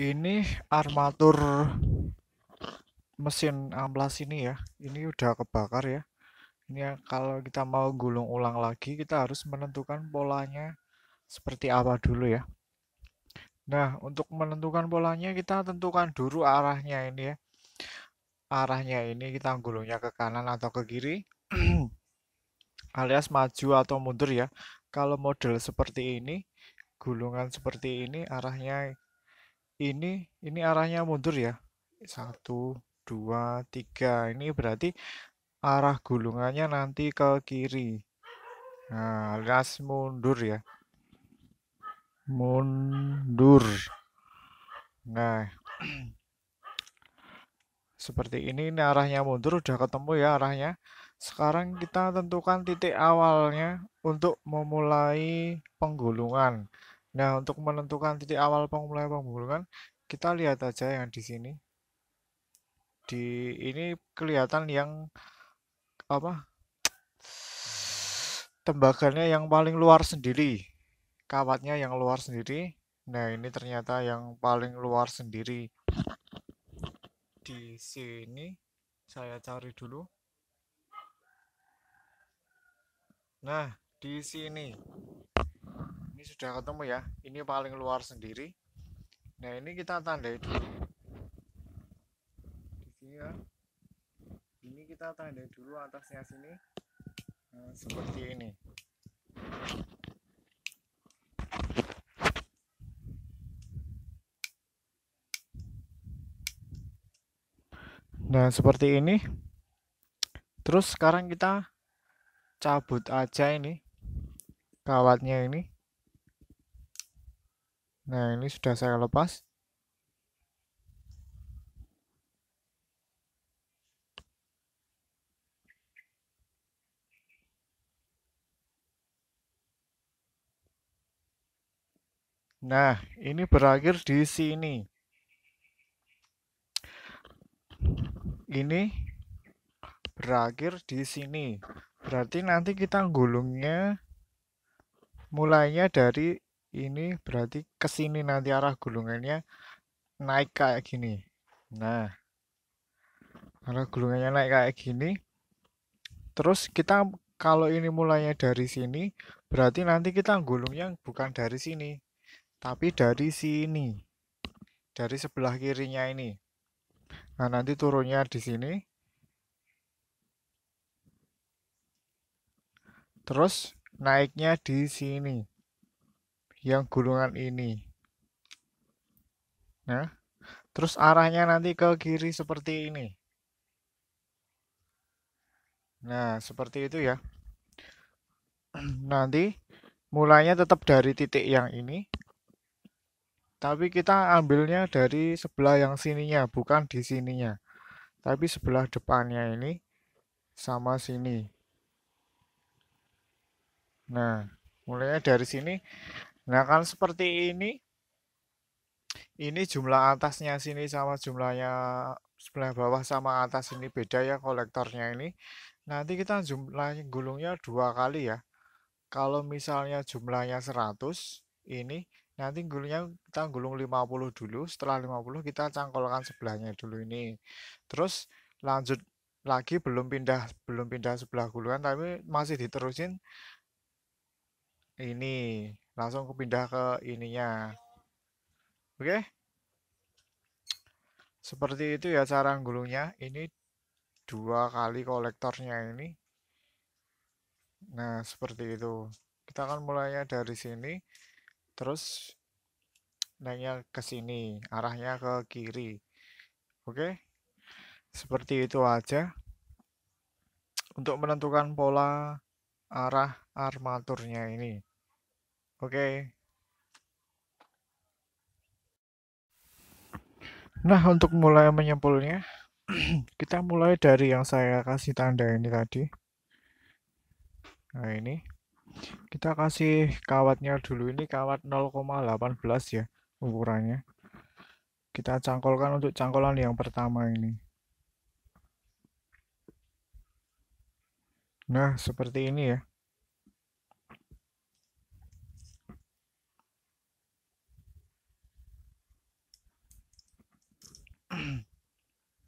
ini armatur mesin amplas ini ya ini udah kebakar ya ini ya, kalau kita mau gulung ulang lagi kita harus menentukan polanya seperti apa dulu ya nah untuk menentukan polanya kita tentukan dulu arahnya ini ya arahnya ini kita gulungnya ke kanan atau ke kiri alias maju atau mundur ya kalau model seperti ini gulungan seperti ini arahnya ini ini arahnya mundur ya satu dua tiga ini berarti arah gulungannya nanti ke kiri nah alias mundur ya mundur nah seperti ini ini arahnya mundur udah ketemu ya arahnya sekarang kita tentukan titik awalnya untuk memulai penggulungan Nah, untuk menentukan titik awal pemulai pemulungan, kita lihat aja yang di sini. Di ini kelihatan yang apa? Tembaganya yang paling luar sendiri. Kawatnya yang luar sendiri. Nah, ini ternyata yang paling luar sendiri. Di sini saya cari dulu. Nah, di sini ini sudah ketemu ya ini paling luar sendiri nah ini kita tandai dulu di ya ini kita tandai dulu atasnya sini nah, seperti ini nah seperti ini terus sekarang kita cabut aja ini kawatnya ini Nah, ini sudah saya lepas. Nah, ini berakhir di sini. Ini berakhir di sini. Berarti nanti kita gulungnya mulainya dari ini berarti ke sini nanti arah gulungannya naik kayak gini nah arah gulungannya naik kayak gini terus kita kalau ini mulainya dari sini berarti nanti kita gulungnya bukan dari sini tapi dari sini dari sebelah kirinya ini nah nanti turunnya di sini terus naiknya di sini yang gulungan ini. Nah, terus arahnya nanti ke kiri seperti ini. Nah, seperti itu ya. Nanti mulainya tetap dari titik yang ini. Tapi kita ambilnya dari sebelah yang sininya, bukan di sininya. Tapi sebelah depannya ini sama sini. Nah, mulainya dari sini Nah, kalau seperti ini, ini jumlah atasnya sini sama jumlahnya sebelah bawah sama atas ini beda ya kolektornya ini. Nanti kita jumlah gulungnya dua kali ya. Kalau misalnya jumlahnya 100 ini, nanti gulungnya kita gulung 50 dulu. Setelah 50 kita cangkolkan sebelahnya dulu ini. Terus lanjut lagi belum pindah belum pindah sebelah gulungan tapi masih diterusin ini langsung aku pindah ke ininya oke okay? seperti itu ya cara gulungnya ini dua kali kolektornya ini nah seperti itu kita akan mulainya dari sini terus naiknya ke sini arahnya ke kiri oke okay? seperti itu aja untuk menentukan pola arah armaturnya ini Oke. Okay. Nah, untuk mulai menyimpulnya, kita mulai dari yang saya kasih tanda ini tadi. Nah, ini. Kita kasih kawatnya dulu. Ini kawat 0,18 ya ukurannya. Kita cangkolkan untuk cangkolan yang pertama ini. Nah, seperti ini ya.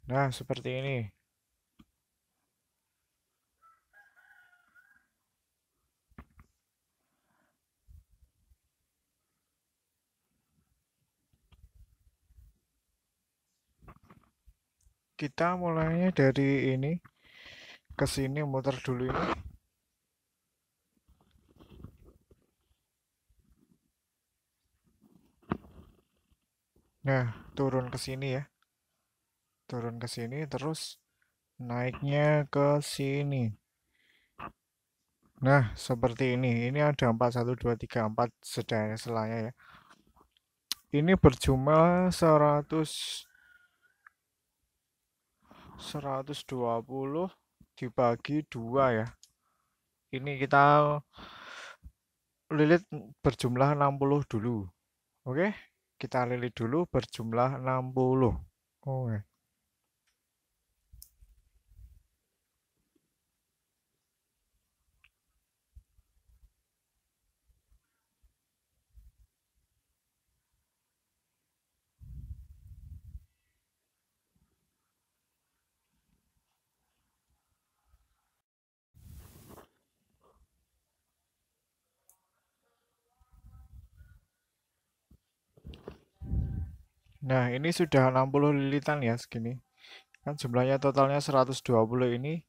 Nah, seperti ini. Kita mulainya dari ini ke sini muter dulu ini. Nah, turun ke sini ya turun ke sini terus naiknya ke sini nah seperti ini ini ada 4 1 2 3 4 sedaya selanya ya ini berjumlah 100 120 dibagi 2 ya ini kita lilit berjumlah 60 dulu oke kita lilit dulu berjumlah 60 oke Nah, ini sudah 60 lilitan ya segini. Kan jumlahnya totalnya 120 ini.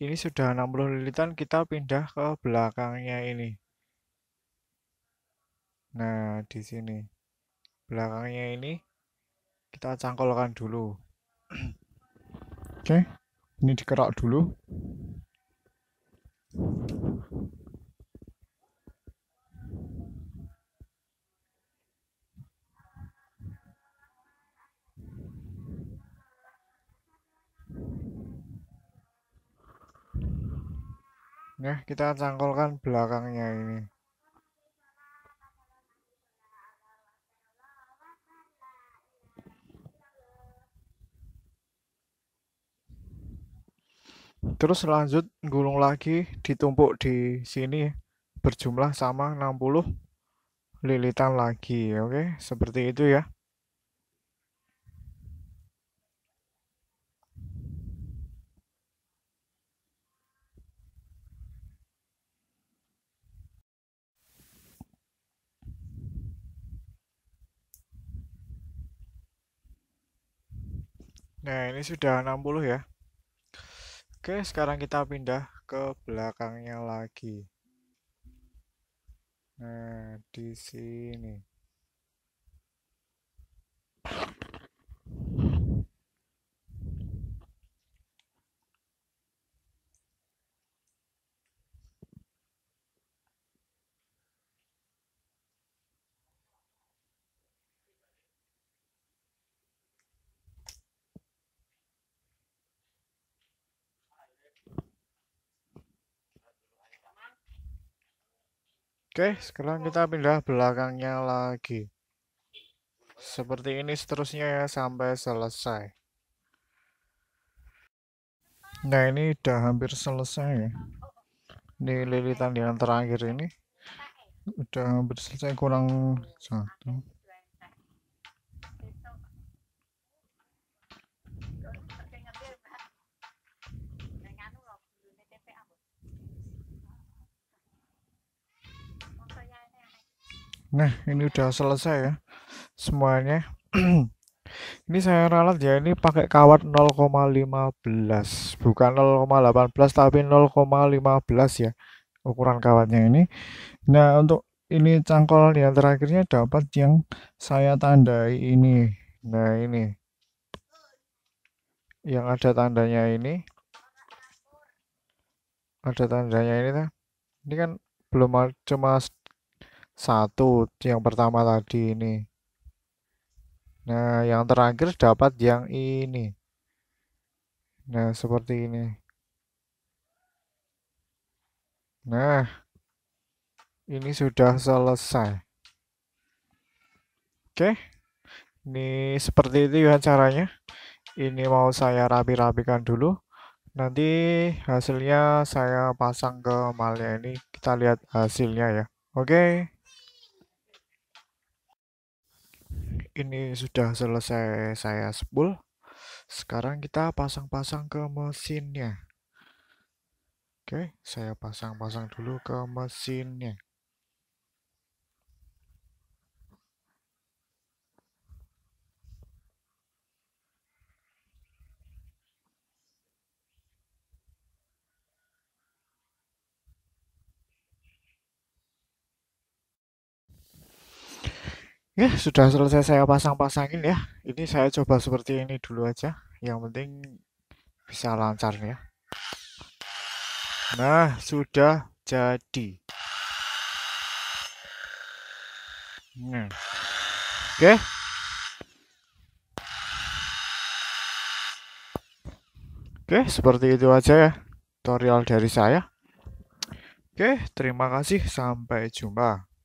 Ini sudah 60 lilitan, kita pindah ke belakangnya ini. Nah, di sini. Belakangnya ini kita cangkolkan dulu. Oke, okay. ini dikerok dulu. ya kita cangkulkan belakangnya ini terus lanjut gulung lagi ditumpuk di sini berjumlah sama 60 lilitan lagi oke okay? seperti itu ya Nah, ini sudah 60 ya. Oke, sekarang kita pindah ke belakangnya lagi. Nah, di sini. Oke, sekarang kita pindah belakangnya lagi. Seperti ini seterusnya ya sampai selesai. Nah, ini udah hampir selesai ya. Ini lilitan yang terakhir ini udah hampir selesai kurang satu Nah, ini udah selesai ya semuanya. ini saya ralat ya, ini pakai kawat 0,15, bukan 0,18 tapi 0,15 ya ukuran kawatnya ini. Nah, untuk ini cangkol yang terakhirnya dapat yang saya tandai ini. Nah, ini. Yang ada tandanya ini. Ada tandanya ini nah Ini kan belum cuma satu yang pertama tadi ini nah yang terakhir dapat yang ini nah seperti ini nah ini sudah selesai oke ini seperti itu ya caranya ini mau saya rapi-rapikan dulu nanti hasilnya saya pasang ke malnya ini kita lihat hasilnya ya oke okay. ini sudah selesai saya spool sekarang kita pasang-pasang ke mesinnya oke saya pasang-pasang dulu ke mesinnya Ya, sudah selesai saya pasang-pasangin ya. Ini saya coba seperti ini dulu aja. Yang penting bisa lancar ya. Nah, sudah jadi. Hmm. Oke. Oke, seperti itu aja ya tutorial dari saya. Oke, terima kasih. Sampai jumpa.